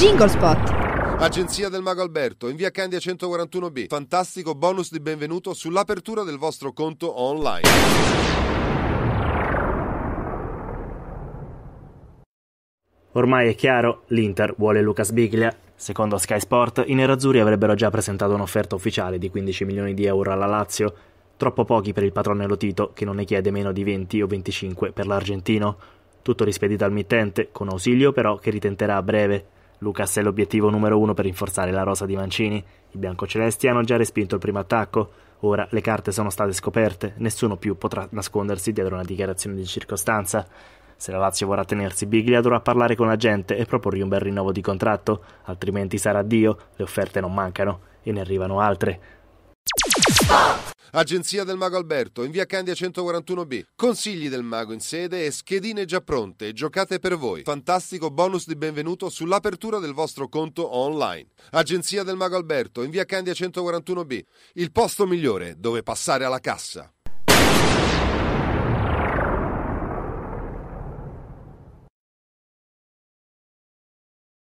Jingle Spot. Agenzia del Mago Alberto, in via Candia 141B. Fantastico bonus di benvenuto sull'apertura del vostro conto online. Ormai è chiaro, l'Inter vuole Lucas Biglia. Secondo Sky Sport, i nerazzurri avrebbero già presentato un'offerta ufficiale di 15 milioni di euro alla Lazio, troppo pochi per il patrone Lotito, che non ne chiede meno di 20 o 25 per l'argentino. Tutto rispedito al mittente, con ausilio però che ritenterà a breve. Lucas è l'obiettivo numero uno per rinforzare la rosa di Mancini. I biancocelesti hanno già respinto il primo attacco. Ora le carte sono state scoperte, nessuno più potrà nascondersi dietro una dichiarazione di circostanza. Se la Lazio vorrà tenersi Biglia dovrà parlare con la gente e proporgli un bel rinnovo di contratto, altrimenti sarà Dio, le offerte non mancano e ne arrivano altre. Agenzia del Mago Alberto, in via Candia 141B. Consigli del Mago in sede e schedine già pronte e giocate per voi. Fantastico bonus di benvenuto sull'apertura del vostro conto online. Agenzia del Mago Alberto, in via Candia 141B. Il posto migliore dove passare alla cassa.